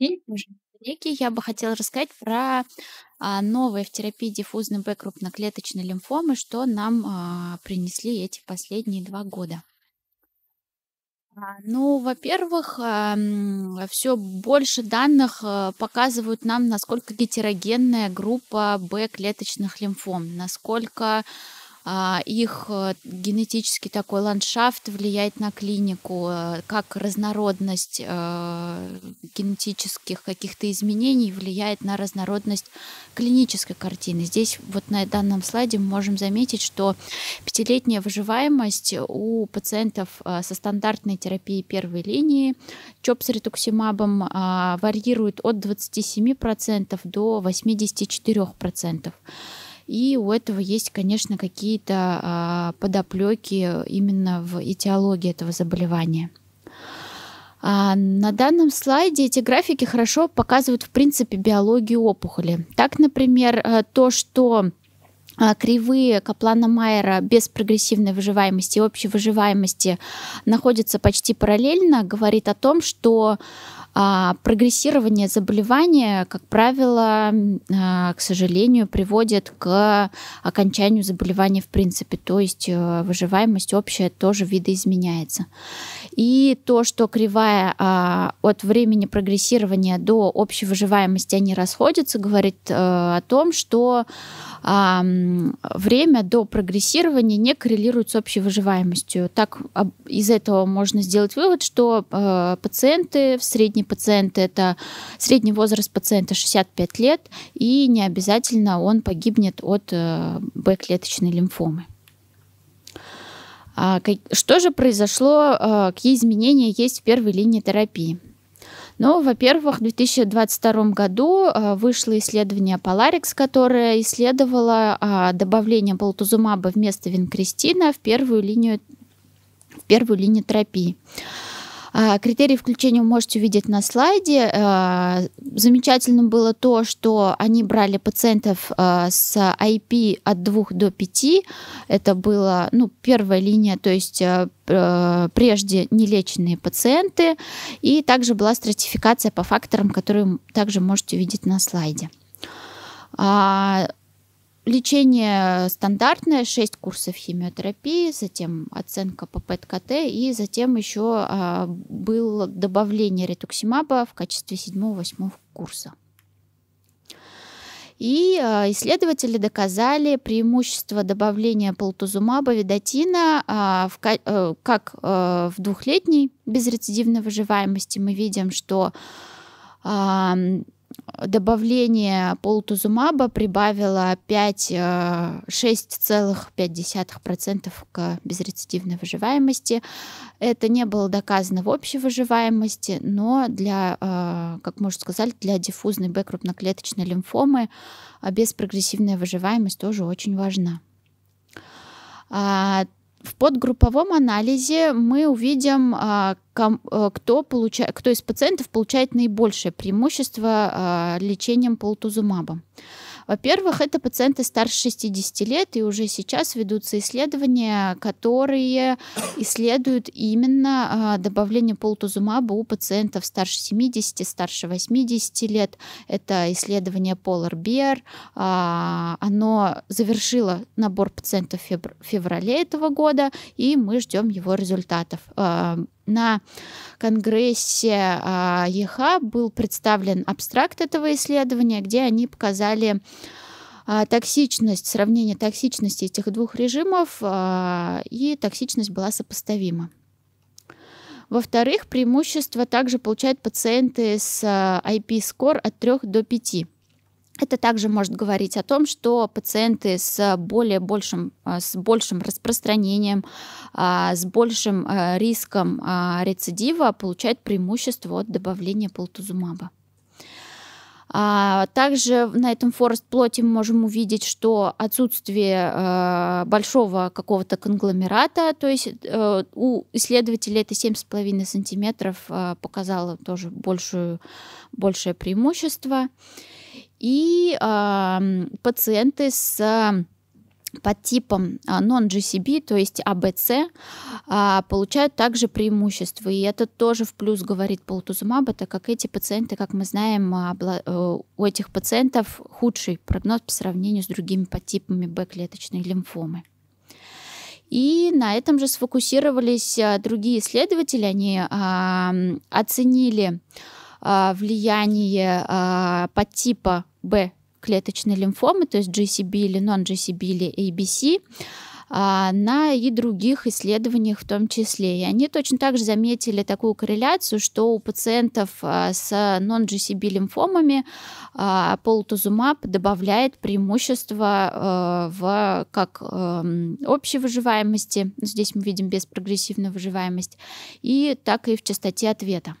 Некий я бы хотела рассказать про а, новые в терапии диффузной Б крупноклеточной лимфомы, что нам а, принесли эти последние два года. А, ну, во-первых, все больше данных э, показывают нам, насколько гетерогенная группа Б-клеточных лимфом, насколько а, их э, генетический такой ландшафт влияет на клинику, э, как разнородность э, генетических каких-то изменений влияет на разнородность клинической картины. Здесь вот на данном слайде мы можем заметить, что пятилетняя выживаемость у пациентов со стандартной терапией первой линии ЧОП с ретуксимабом варьирует от 27% до 84%. И у этого есть, конечно, какие-то а, подоплеки именно в этиологии этого заболевания. А, на данном слайде эти графики хорошо показывают, в принципе, биологию опухоли. Так, например, э, то, что а, кривые Каплана Майера без прогрессивной выживаемости и общей выживаемости находятся почти параллельно, говорит о том, что а, прогрессирование заболевания, как правило, а, к сожалению, приводит к окончанию заболевания в принципе, то есть э, выживаемость общая тоже видоизменяется. И то, что кривая а, от времени прогрессирования до общей выживаемости они расходятся, говорит а, о том, что а, время до прогрессирования не коррелирует с общей выживаемостью. Так об, из этого можно сделать вывод, что а, пациенты, средний пациент это средний возраст пациента 65 лет, и не обязательно он погибнет от Б-клеточной э, лимфомы. А что же произошло, а, какие изменения есть в первой линии терапии? Ну, во-первых, в 2022 году а, вышло исследование Polarix, которое исследовало добавление полутузумаба вместо винкристина в первую линию, в первую линию терапии. А, критерии включения вы можете увидеть на слайде. А, замечательным было то, что они брали пациентов а, с IP от 2 до 5. Это была ну, первая линия, то есть э, прежде нелеченные пациенты. И также была стратификация по факторам, которые также можете увидеть на слайде. Лечение стандартное, 6 курсов химиотерапии, затем оценка по ПЭТ-КТ, и затем еще а, было добавление ретуксимаба в качестве 7-8 курса. И а, исследователи доказали преимущество добавления полтузумаба ведотина а, в, а, как а, в двухлетней безрецидивной выживаемости. Мы видим, что добавление полутузумаба прибавило 5,6,5% э, к безрецидивной выживаемости. Это не было доказано в общей выживаемости, но для, э, как можно сказать, для диффузной Б-крупноклеточной лимфомы а беспрогрессивная выживаемость тоже очень важна. А в подгрупповом анализе мы увидим, а, а, кто, получает, кто из пациентов получает наибольшее преимущество а, лечением полутузумаба. Во-первых, это пациенты старше 60 лет, и уже сейчас ведутся исследования, которые исследуют именно а, добавление полутузумаба у пациентов старше 70, старше 80 лет. Это исследование Polar Bear. А, оно завершило набор пациентов в феврале этого года, и мы ждем его результатов. А, на конгрессе ЕХА был представлен абстракт этого исследования, где они показали а, токсичность, сравнение токсичности этих двух режимов, а, и токсичность была сопоставима. Во-вторых, преимущество также получают пациенты с IP-скор а, от 3 до 5. Это также может говорить о том, что пациенты с более большим, э, с большим распространением, а, с большим э, риском а, рецидива получают преимущество от добавления полтузумаба. А, также на этом форест плоти мы можем увидеть, что отсутствие э, большого какого-то конгломерата, то есть у исследователей это 7,5 сантиметров показало тоже большую, большее преимущество и э, пациенты с под типом а, non-GCB, то есть ABC, а а, получают также преимущество. И это тоже в плюс говорит полутузумаба, так как эти пациенты, как мы знаем, э, у этих пациентов худший прогноз по сравнению с другими подтипами Б-клеточной лимфомы. И на этом же сфокусировались другие исследователи. Они оценили а, влияние а, подтипа Б клеточной лимфомы, то есть GCB или non-GCB или ABC, а, на и других исследованиях в том числе. И они точно так же заметили такую корреляцию, что у пациентов с non-GCB лимфомами полутузумаб добавляет преимущество в как эм, общей выживаемости, здесь мы видим беспрогрессивную выживаемость, и так и в частоте ответа.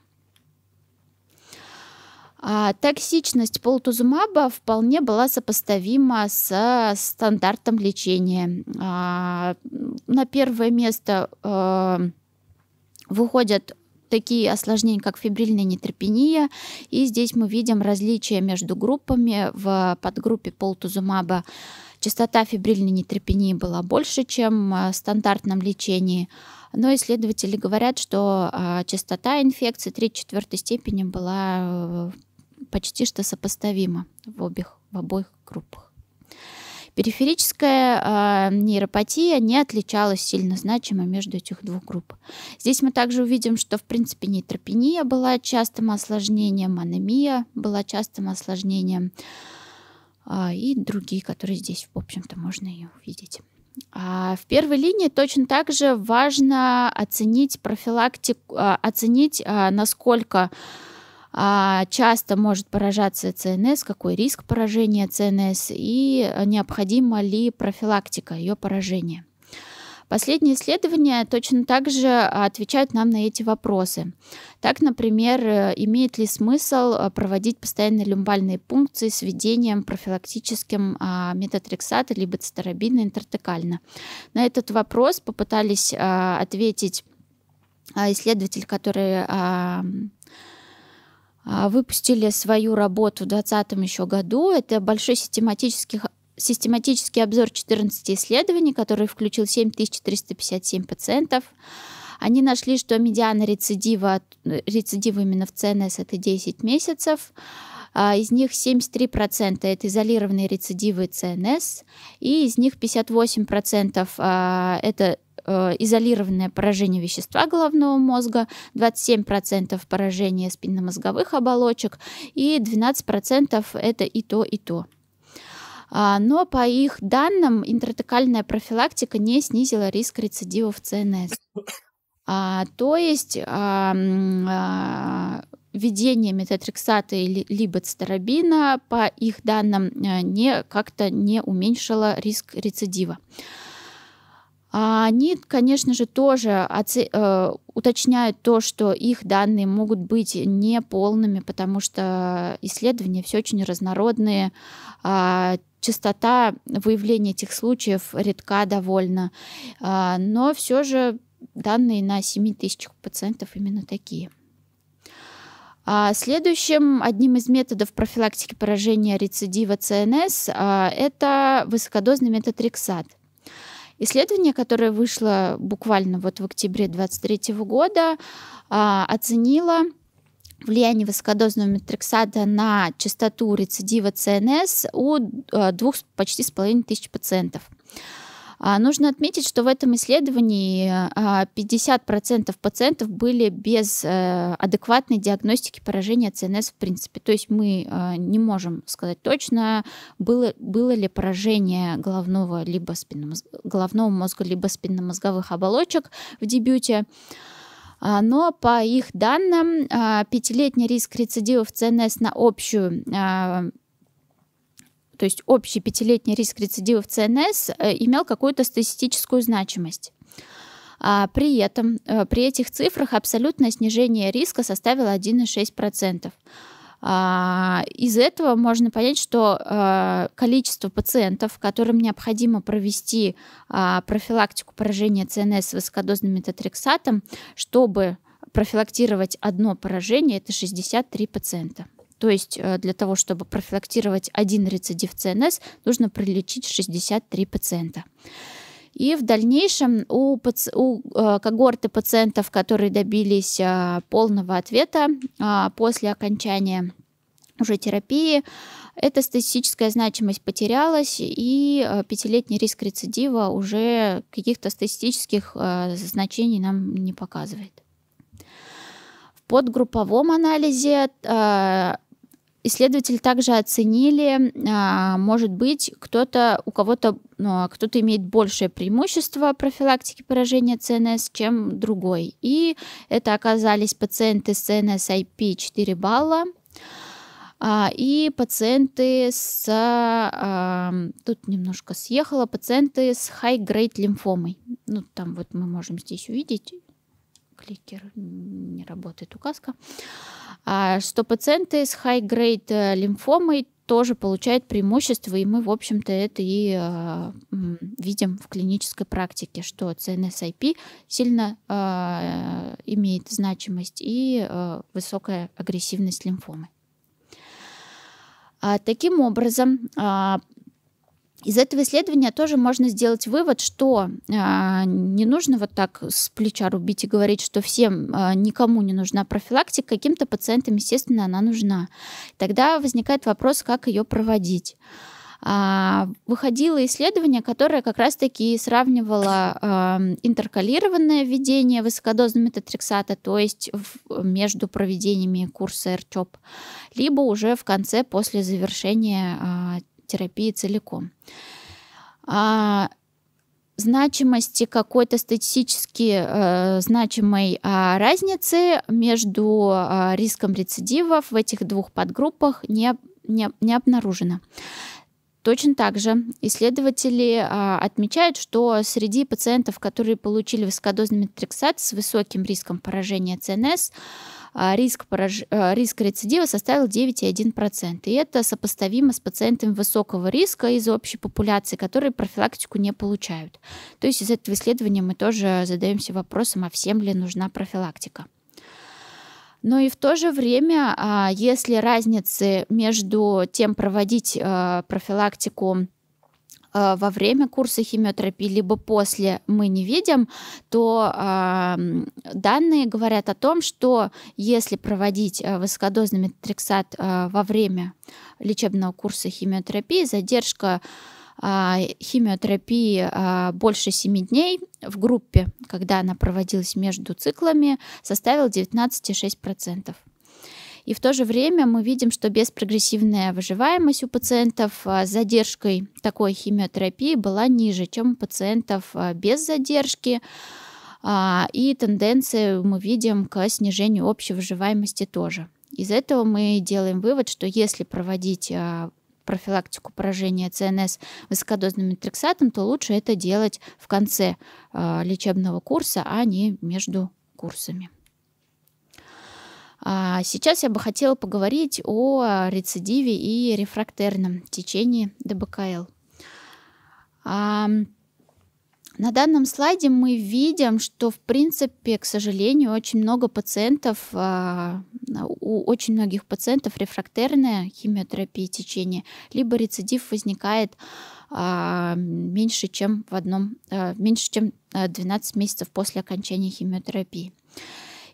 А, токсичность полутузумаба вполне была сопоставима с э, стандартом лечения. А, на первое место а, выходят такие осложнения, как фибрильная нейтропения. И здесь мы видим различия между группами. В подгруппе полутузумаба частота фибрильной нейтропении была больше, чем э, в стандартном лечении. Но исследователи говорят, что частота инфекции 3 четвертой степени была почти что сопоставимо в, обеих, в обоих группах. Периферическая э, нейропатия не отличалась сильно значимо между этих двух групп. Здесь мы также увидим, что, в принципе, нейтропения была частым осложнением, анемия была частым осложнением э, и другие, которые здесь, в общем-то, можно и увидеть. А в первой линии точно так же важно оценить профилактику, оценить, насколько а, часто может поражаться ЦНС, какой риск поражения ЦНС и э, необходима ли профилактика ее поражения. Последние исследования точно так же э, отвечают нам на эти вопросы. Так, например, э, имеет ли смысл проводить постоянные люмбальные пункции с введением профилактическим а, метатрексата либо цитарабина интертекально? На этот вопрос попытались ответить исследователь, который а, а, выпустили свою работу в 2020 еще году. Это большой систематический, систематический обзор 14 исследований, который включил 7357 пациентов. Они нашли, что медиана рецидива, рецидива именно в ЦНС это 10 месяцев. А, из них 73% это изолированные рецидивы ЦНС, и из них 58% а, это э, изолированное поражение вещества головного мозга, 27% поражение спинномозговых оболочек и 12% это и то, и то. А, но по их данным интратекальная профилактика не снизила риск рецидивов ЦНС. то есть введение метатрексата или либо либоцитарабина, по их данным, э, не, как-то не уменьшило риск рецидива. А они, конечно же, тоже оце- э, уточняют то, что их данные могут быть неполными, потому что исследования все очень разнородные, э, частота выявления этих случаев редка довольно, э, но все же данные на 7 тысячах пациентов именно такие. А следующим одним из методов профилактики поражения рецидива ЦНС а, это высокодозный метод Рексат. Исследование, которое вышло буквально вот в октябре 2023 года, а, оценило влияние высокодозного метрексата на частоту рецидива ЦНС у двух почти с половиной тысяч пациентов. А, нужно отметить, что в этом исследовании 50% а, пациентов были без э, адекватной диагностики поражения ЦНС в принципе. То есть мы э, не можем сказать точно, было, было ли поражение головного, либо спинномозг... головного мозга, либо спинномозговых оболочек в дебюте. А, но по их данным, пятилетний риск рецидивов ЦНС на общую то есть общий пятилетний риск рецидива в ЦНС э, имел какую-то статистическую значимость. А, при этом э, при этих цифрах абсолютное снижение риска составило 1,6%. А, из этого можно понять, что э, количество пациентов, которым необходимо провести а, профилактику поражения ЦНС высокодозным метатрексатом, чтобы профилактировать одно поражение, это 63 пациента. То есть э, для того, чтобы профилактировать один рецидив ЦНС, нужно пролечить 63 пациента. И в дальнейшем у, паци- у э, когорты пациентов, которые добились э, полного ответа э, после окончания уже терапии, эта статистическая значимость потерялась, и э, пятилетний риск рецидива уже каких-то статистических э, значений нам не показывает. В подгрупповом анализе Исследователи также оценили, а, может быть, кто-то, у кого-то ну, а кто-то имеет большее преимущество профилактики поражения ЦНС, чем другой. И это оказались пациенты с ЦНС IP 4 балла, а, и пациенты с... Тут немножко съехала, пациенты с high-grade лимфомой. Ну, там вот мы можем здесь увидеть кликер, не работает указка, а, что пациенты с high-grade э, лимфомой тоже получают преимущество, и мы, в общем-то, это и э, видим в клинической практике, что CNSIP сильно э, имеет значимость и высокая агрессивность лимфомы. А, таким образом, а, из этого исследования тоже можно сделать вывод, что э, не нужно вот так с плеча рубить и говорить, что всем э, никому не нужна профилактика, каким-то пациентам, естественно, она нужна. Тогда возникает вопрос, как ее проводить а, выходило исследование, которое как раз-таки сравнивало э, интеркалированное введение высокодозного метатрексата, то есть в, между проведениями курса РЧОП, либо уже в конце после завершения э, терапии целиком. А, значимости какой-то статистически э, значимой э, разницы между э, риском рецидивов в этих двух подгруппах не, не, не обнаружено. Точно так же исследователи а, отмечают, что среди пациентов, которые получили высокодозный метрексат с высоким риском поражения ЦНС, а, риск, пораж... А, риск рецидива составил 9,1%. И это сопоставимо с пациентами высокого риска из общей популяции, которые профилактику не получают. То есть из этого исследования мы тоже задаемся вопросом, а всем ли нужна профилактика. Но и в то же время, а, если разницы между тем, проводить профилактику Э, во время курса химиотерапии, либо после мы не видим, то данные говорят о том, что если проводить э, высокодозный метрексат э, во время лечебного курса химиотерапии, задержка а, химиотерапии а, больше 7 дней в группе, когда она проводилась между циклами, составил 19,6%. И в то же время мы видим, что беспрогрессивная выживаемость у пациентов а, с задержкой такой химиотерапии была ниже, чем у пациентов а, без задержки. А, и тенденцию мы видим к снижению общей выживаемости тоже. Из этого мы делаем вывод, что если проводить профилактику поражения ЦНС высокодозным метрексатом, то лучше это делать в конце лечебного курса, а не между курсами. А сейчас я бы хотела поговорить о рецидиве и рефрактерном течении ДБКЛ. На данном слайде мы видим, что, в принципе, к сожалению, очень много пациентов, а, у очень многих пациентов рефрактерная химиотерапия течения, либо рецидив возникает а, меньше, чем в одном, меньше, чем 12 месяцев после окончания химиотерапии.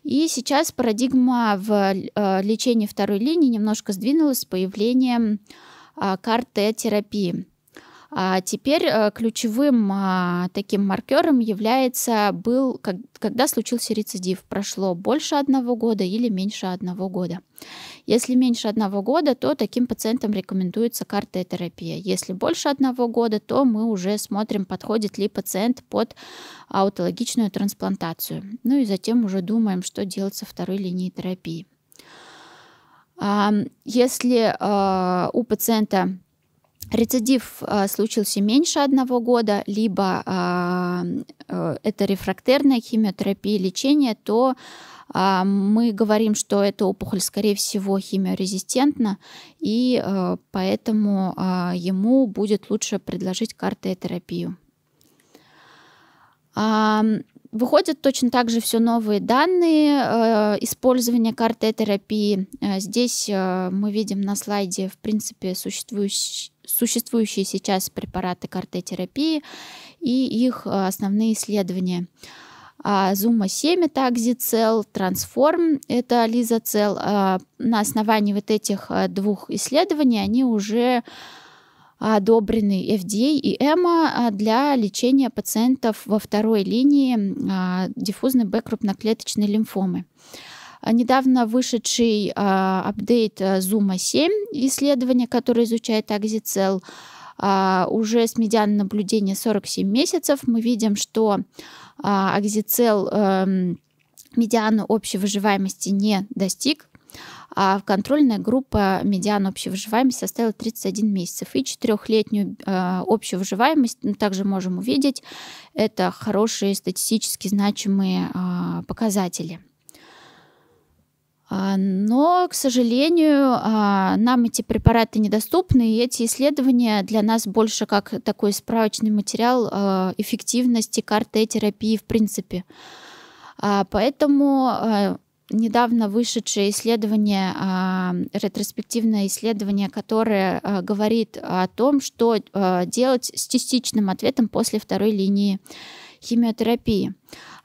И сейчас парадигма в э, лечении второй линии немножко сдвинулась с появлением а, кар терапии а теперь э, ключевым а, таким маркером является был, когда случился рецидив, прошло больше одного года или меньше одного года. Если меньше одного года, то таким пациентам рекомендуется кардиотерапия. Если больше одного года, то мы уже смотрим, подходит ли пациент под аутологичную трансплантацию. Ну и затем уже думаем, что делать со второй линией терапии. Если э, у пациента Рецидив а, случился меньше одного года, либо а, э, это рефрактерная химиотерапия лечения, то а, мы говорим, что эта опухоль, скорее всего, химиорезистентна, и э, поэтому ему будет лучше предложить картотерапию. терапию. Выходят точно так же все новые данные э, использования карты терапии. Э, здесь э, мы видим на слайде, в принципе, существующие существующие сейчас препараты карты терапии и их основные исследования. А, Зума 7 это Акзицел, Трансформ это Лизацел. На основании вот этих двух исследований они уже одобрены FDA и EMA а для лечения пациентов во второй линии а, диффузной Б-крупноклеточной лимфомы. Недавно вышедший а, апдейт Зума 7 исследование, которое изучает Акзицел, уже с медианом наблюдения 47 месяцев мы видим, что Акзицел эм, медиану общей выживаемости не достиг, а контрольная группа медиан общей выживаемости составила 31 месяцев. И четырехлетнюю э, общую выживаемость мы также можем увидеть. Это хорошие статистически значимые а, показатели. А, но, к сожалению, а, нам эти препараты недоступны, и эти исследования для нас больше как такой справочный материал эффективности карты терапии в принципе. Поэтому недавно вышедшее исследование, а, ретроспективное исследование, которое а, говорит о том, что а, делать с частичным ответом после второй линии химиотерапии.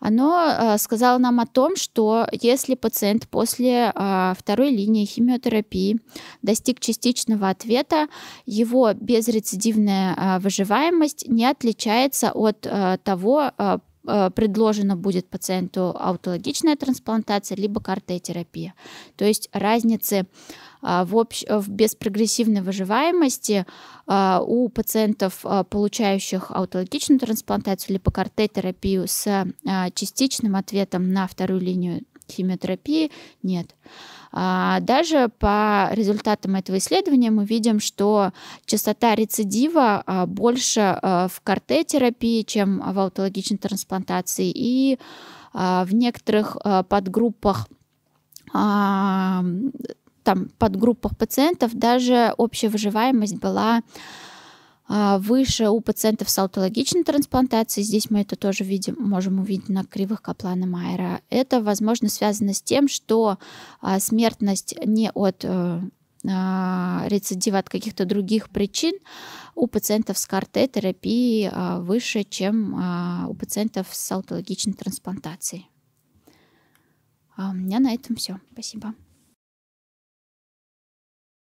Оно сказало нам о том, что если пациент после второй линии химиотерапии достиг частичного ответа, его безрецидивная выживаемость не отличается от того Э, предложена будет пациенту аутологичная трансплантация, либо картеотерапия. То есть разницы э, в, общ... Э, в беспрогрессивной выживаемости у пациентов, получающих аутологичную трансплантацию, либо картетерапию с частичным ответом на вторую линию химиотерапии, нет. А даже по результатам этого исследования мы видим, что частота рецидива а, больше а, в карте-терапии, чем в аутологичной трансплантации, и в некоторых подгруппах там подгруппах пациентов даже общая выживаемость была а, выше у пациентов с аутологичной трансплантацией, здесь мы это тоже видим, можем увидеть на кривых Каплана Майера, это, возможно, связано с тем, что а, смертность не от э, а, рецидива от каких-то других причин у пациентов с КАРТ-терапией выше, чем у пациентов с аутологичной трансплантацией. У меня на этом все. Спасибо.